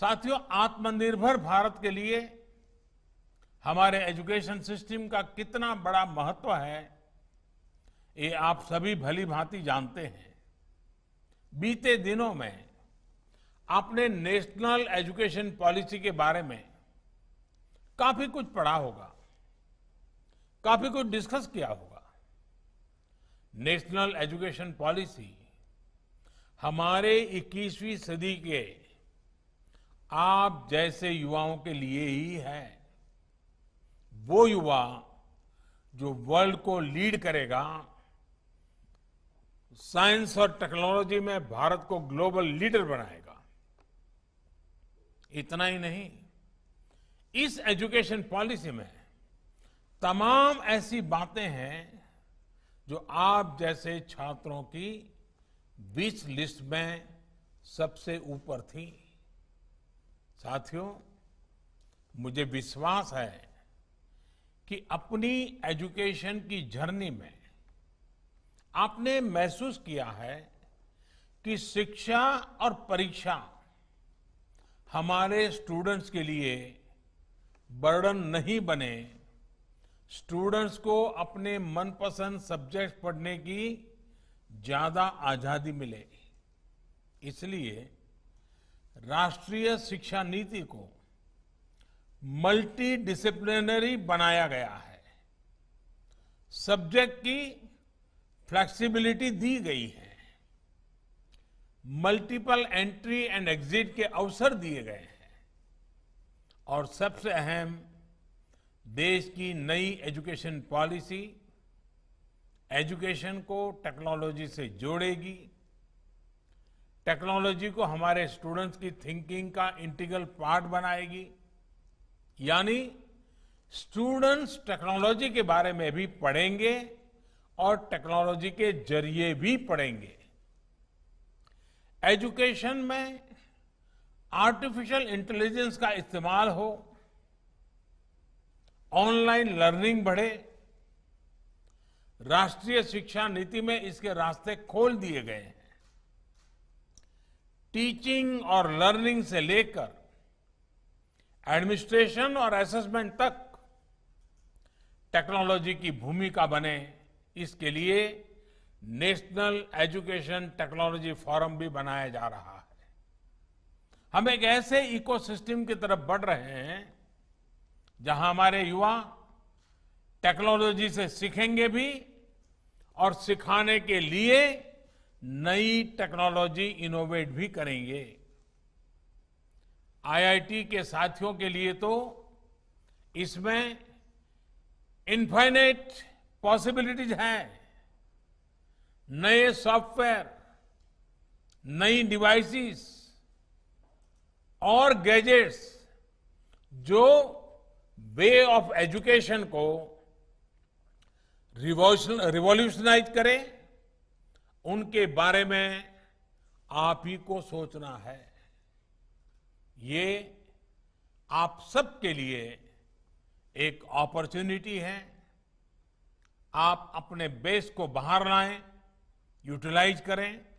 साथियों आत्मनिर्भर भारत के लिए हमारे एजुकेशन सिस्टम का कितना बड़ा महत्व है ये आप सभी भली भांति जानते हैं बीते दिनों में आपने नेशनल एजुकेशन पॉलिसी के बारे में काफी कुछ पढ़ा होगा काफी कुछ डिस्कस किया होगा नेशनल एजुकेशन पॉलिसी हमारे 21वीं सदी के आप जैसे युवाओं के लिए ही है वो युवा जो वर्ल्ड को लीड करेगा साइंस और टेक्नोलॉजी में भारत को ग्लोबल लीडर बनाएगा इतना ही नहीं इस एजुकेशन पॉलिसी में तमाम ऐसी बातें हैं जो आप जैसे छात्रों की बीच लिस्ट में सबसे ऊपर थी साथियों मुझे विश्वास है कि अपनी एजुकेशन की जर्नी में आपने महसूस किया है कि शिक्षा और परीक्षा हमारे स्टूडेंट्स के लिए बर्डन नहीं बने स्टूडेंट्स को अपने मनपसंद सब्जेक्ट पढ़ने की ज्यादा आजादी मिले इसलिए राष्ट्रीय शिक्षा नीति को मल्टी डिसिप्लिनरी बनाया गया है सब्जेक्ट की फ्लेक्सिबिलिटी दी गई है मल्टीपल एंट्री एंड एग्जिट के अवसर दिए गए हैं और सबसे अहम देश की नई एजुकेशन पॉलिसी एजुकेशन को टेक्नोलॉजी से जोड़ेगी टेक्नोलॉजी को हमारे स्टूडेंट्स की थिंकिंग का इंटीग्रल पार्ट बनाएगी यानी स्टूडेंट्स टेक्नोलॉजी के बारे में भी पढ़ेंगे और टेक्नोलॉजी के जरिए भी पढ़ेंगे एजुकेशन में आर्टिफिशियल इंटेलिजेंस का इस्तेमाल हो ऑनलाइन लर्निंग बढ़े राष्ट्रीय शिक्षा नीति में इसके रास्ते खोल दिए गए हैं टीचिंग और लर्निंग से लेकर एडमिनिस्ट्रेशन और असेसमेंट तक टेक्नोलॉजी की भूमिका बने इसके लिए नेशनल एजुकेशन टेक्नोलॉजी फोरम भी बनाया जा रहा है हम एक ऐसे इकोसिस्टम की तरफ बढ़ रहे हैं जहां हमारे युवा टेक्नोलॉजी से सीखेंगे भी और सिखाने के लिए नई टेक्नोलॉजी इनोवेट भी करेंगे आईआईटी के साथियों के लिए तो इसमें इन्फाइनेट पॉसिबिलिटीज हैं नए सॉफ्टवेयर नई डिवाइसेस और गैजेट्स जो वे ऑफ एजुकेशन को रिवोल्यूशनाइज करें उनके बारे में आप ही को सोचना है ये आप सबके लिए एक अपॉर्चुनिटी है आप अपने बेस को बाहर लाएं यूटिलाइज करें